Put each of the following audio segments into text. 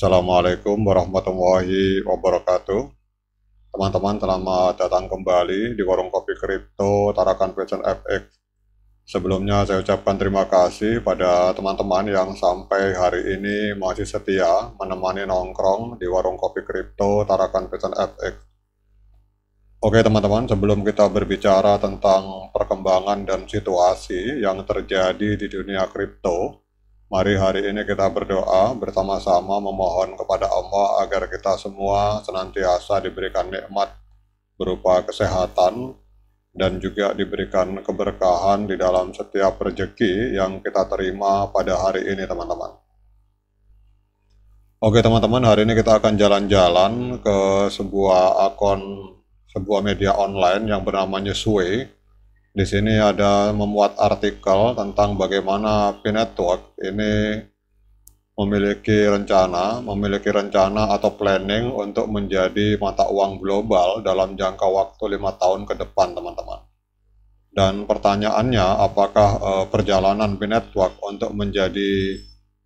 Assalamualaikum warahmatullahi wabarakatuh. Teman-teman, selamat datang kembali di Warung Kopi Kripto Tarakan Fashion FX. Sebelumnya saya ucapkan terima kasih pada teman-teman yang sampai hari ini masih setia menemani nongkrong di Warung Kopi Kripto Tarakan Fashion FX. Oke teman-teman, sebelum kita berbicara tentang perkembangan dan situasi yang terjadi di dunia kripto, Mari hari ini kita berdoa bersama-sama memohon kepada Allah agar kita semua senantiasa diberikan nikmat berupa kesehatan dan juga diberikan keberkahan di dalam setiap rezeki yang kita terima pada hari ini teman-teman. Oke teman-teman, hari ini kita akan jalan-jalan ke sebuah akun sebuah media online yang bernama Sway di sini ada memuat artikel tentang bagaimana P-Network ini memiliki rencana, memiliki rencana atau planning untuk menjadi mata uang global dalam jangka waktu lima tahun ke depan, teman-teman. Dan pertanyaannya, apakah eh, perjalanan p network untuk menjadi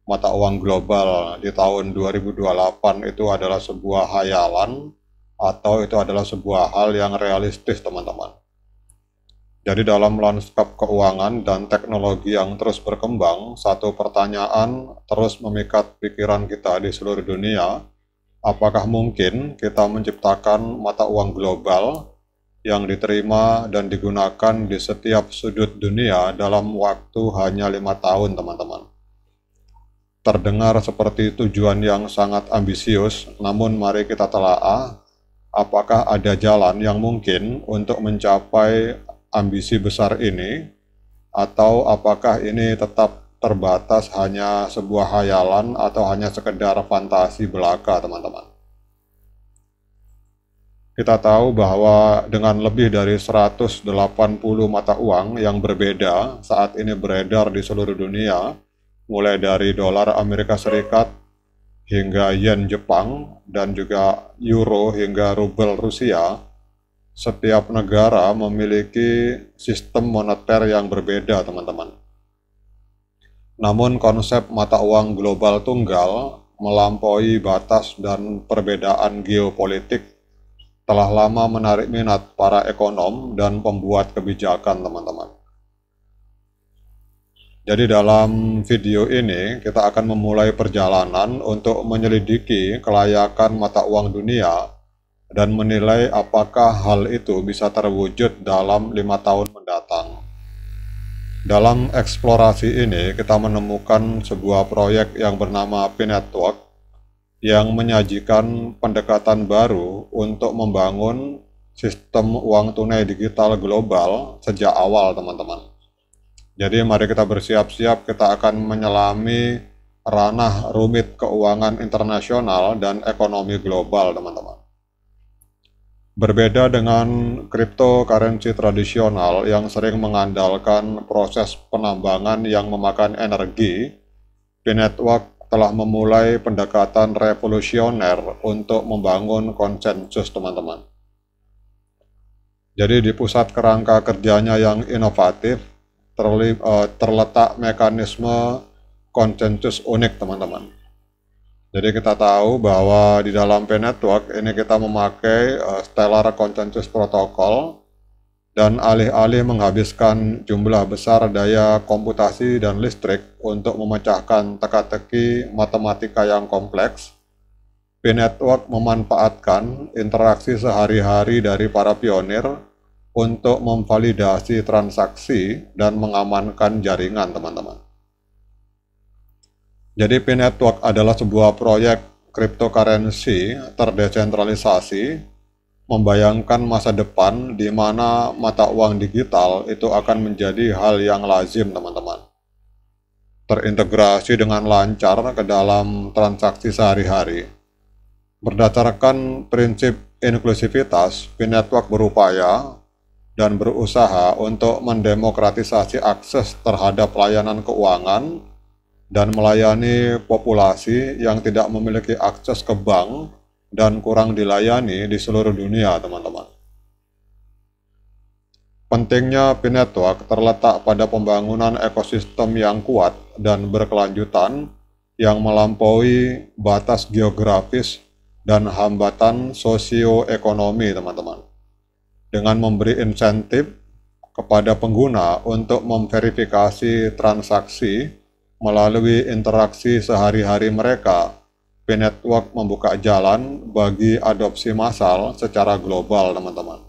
mata uang global di tahun 2028 itu adalah sebuah hayalan atau itu adalah sebuah hal yang realistis, teman-teman? Jadi dalam lanskap keuangan dan teknologi yang terus berkembang, satu pertanyaan terus memikat pikiran kita di seluruh dunia, apakah mungkin kita menciptakan mata uang global yang diterima dan digunakan di setiap sudut dunia dalam waktu hanya lima tahun, teman-teman? Terdengar seperti tujuan yang sangat ambisius, namun mari kita telaah apakah ada jalan yang mungkin untuk mencapai ambisi besar ini atau apakah ini tetap terbatas hanya sebuah hayalan atau hanya sekedar fantasi belaka teman-teman. Kita tahu bahwa dengan lebih dari 180 mata uang yang berbeda saat ini beredar di seluruh dunia, mulai dari dolar Amerika Serikat hingga yen Jepang dan juga euro hingga rubel Rusia, setiap negara memiliki sistem moneter yang berbeda, teman-teman. Namun konsep mata uang global tunggal melampaui batas dan perbedaan geopolitik telah lama menarik minat para ekonom dan pembuat kebijakan, teman-teman. Jadi dalam video ini kita akan memulai perjalanan untuk menyelidiki kelayakan mata uang dunia dan menilai apakah hal itu bisa terwujud dalam lima tahun mendatang. Dalam eksplorasi ini, kita menemukan sebuah proyek yang bernama P-Network yang menyajikan pendekatan baru untuk membangun sistem uang tunai digital global sejak awal, teman-teman. Jadi, mari kita bersiap-siap, kita akan menyelami ranah rumit keuangan internasional dan ekonomi global, teman-teman. Berbeda dengan cryptocurrency tradisional yang sering mengandalkan proses penambangan yang memakan energi, Binetwork telah memulai pendekatan revolusioner untuk membangun konsensus teman-teman. Jadi di pusat kerangka kerjanya yang inovatif eh, terletak mekanisme konsensus unik teman-teman jadi kita tahu bahwa di dalam P network ini kita memakai uh, stellar consensus protocol dan alih-alih menghabiskan jumlah besar daya komputasi dan listrik untuk memecahkan teka-teki matematika yang kompleks, P-Network memanfaatkan interaksi sehari-hari dari para pionir untuk memvalidasi transaksi dan mengamankan jaringan teman-teman. Jadi P Network adalah sebuah proyek cryptocurrency terdesentralisasi membayangkan masa depan di mana mata uang digital itu akan menjadi hal yang lazim, teman-teman. Terintegrasi dengan lancar ke dalam transaksi sehari-hari. Berdasarkan prinsip inklusivitas, P-Network berupaya dan berusaha untuk mendemokratisasi akses terhadap layanan keuangan dan melayani populasi yang tidak memiliki akses ke bank dan kurang dilayani di seluruh dunia, teman-teman. Pentingnya p terletak pada pembangunan ekosistem yang kuat dan berkelanjutan yang melampaui batas geografis dan hambatan sosioekonomi, teman-teman. Dengan memberi insentif kepada pengguna untuk memverifikasi transaksi melalui interaksi sehari-hari mereka, P Network membuka jalan bagi adopsi massal secara global, teman-teman.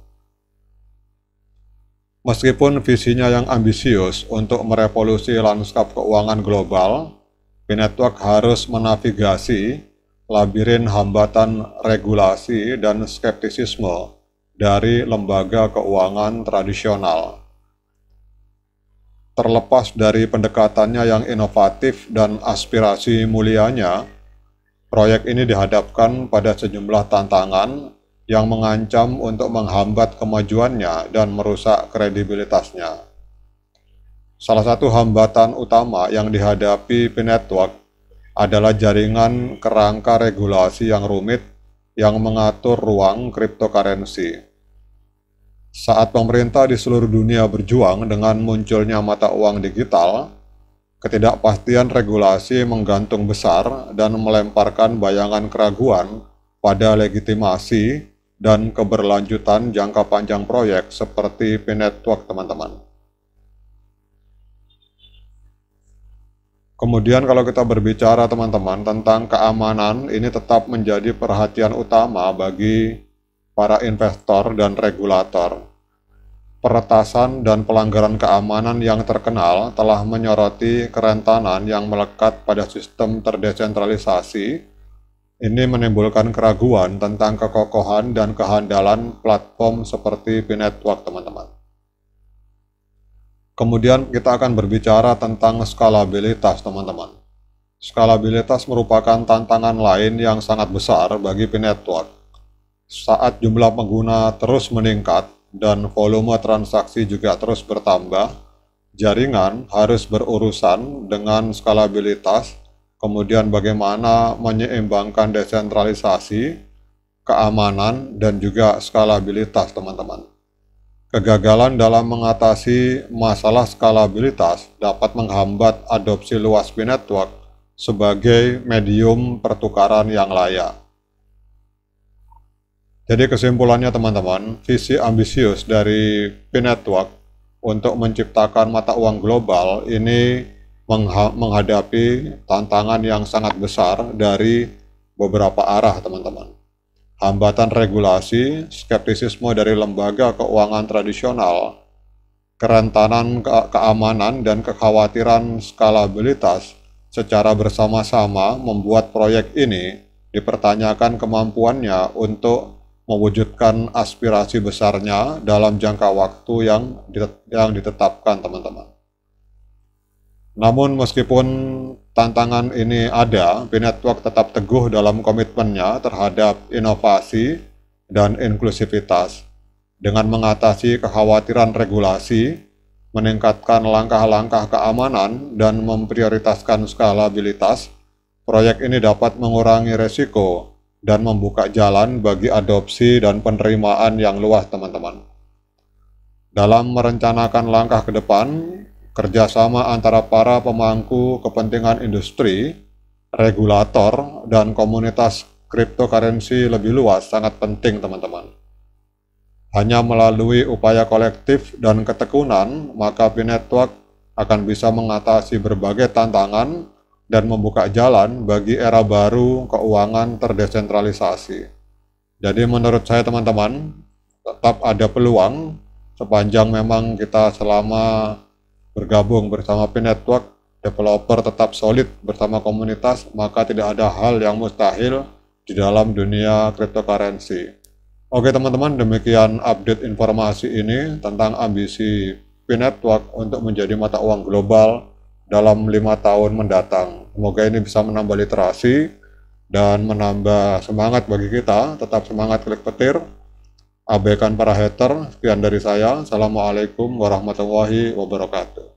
Meskipun visinya yang ambisius untuk merevolusi lanskap keuangan global, P Network harus menavigasi labirin hambatan regulasi dan skeptisisme dari lembaga keuangan tradisional terlepas dari pendekatannya yang inovatif dan aspirasi mulianya, proyek ini dihadapkan pada sejumlah tantangan yang mengancam untuk menghambat kemajuannya dan merusak kredibilitasnya. Salah satu hambatan utama yang dihadapi P-Network adalah jaringan kerangka regulasi yang rumit yang mengatur ruang cryptocurrency. Saat pemerintah di seluruh dunia berjuang dengan munculnya mata uang digital, ketidakpastian regulasi menggantung besar dan melemparkan bayangan keraguan pada legitimasi dan keberlanjutan jangka panjang proyek seperti P-Network, teman-teman. Kemudian kalau kita berbicara teman-teman tentang keamanan, ini tetap menjadi perhatian utama bagi para investor dan regulator. Peretasan dan pelanggaran keamanan yang terkenal telah menyoroti kerentanan yang melekat pada sistem terdesentralisasi. Ini menimbulkan keraguan tentang kekokohan dan kehandalan platform seperti P-Network, teman-teman. Kemudian kita akan berbicara tentang skalabilitas, teman-teman. Skalabilitas merupakan tantangan lain yang sangat besar bagi P-Network saat jumlah pengguna terus meningkat dan volume transaksi juga terus bertambah, jaringan harus berurusan dengan skalabilitas, kemudian bagaimana menyeimbangkan desentralisasi, keamanan, dan juga skalabilitas, teman-teman. Kegagalan dalam mengatasi masalah skalabilitas dapat menghambat adopsi luas B network sebagai medium pertukaran yang layak. Jadi kesimpulannya teman-teman, visi ambisius dari P-Network untuk menciptakan mata uang global ini menghadapi tantangan yang sangat besar dari beberapa arah teman-teman. Hambatan regulasi, skeptisisme dari lembaga keuangan tradisional, kerentanan ke keamanan dan kekhawatiran skalabilitas secara bersama-sama membuat proyek ini dipertanyakan kemampuannya untuk mewujudkan aspirasi besarnya dalam jangka waktu yang yang ditetapkan teman-teman. Namun meskipun tantangan ini ada, b tetap teguh dalam komitmennya terhadap inovasi dan inklusivitas dengan mengatasi kekhawatiran regulasi, meningkatkan langkah-langkah keamanan, dan memprioritaskan skalabilitas, proyek ini dapat mengurangi resiko dan membuka jalan bagi adopsi dan penerimaan yang luas teman-teman. Dalam merencanakan langkah ke depan, kerjasama antara para pemangku kepentingan industri, regulator, dan komunitas cryptocurrency lebih luas sangat penting teman-teman. Hanya melalui upaya kolektif dan ketekunan, maka p akan bisa mengatasi berbagai tantangan dan membuka jalan bagi era baru keuangan terdesentralisasi. Jadi menurut saya teman-teman, tetap ada peluang sepanjang memang kita selama bergabung bersama P Network, developer tetap solid bersama komunitas, maka tidak ada hal yang mustahil di dalam dunia cryptocurrency. Oke teman-teman, demikian update informasi ini tentang ambisi P Network untuk menjadi mata uang global dalam lima tahun mendatang. Semoga ini bisa menambah literasi dan menambah semangat bagi kita. Tetap semangat klik petir. Abaikan para hater. Sekian dari saya. Assalamualaikum warahmatullahi wabarakatuh.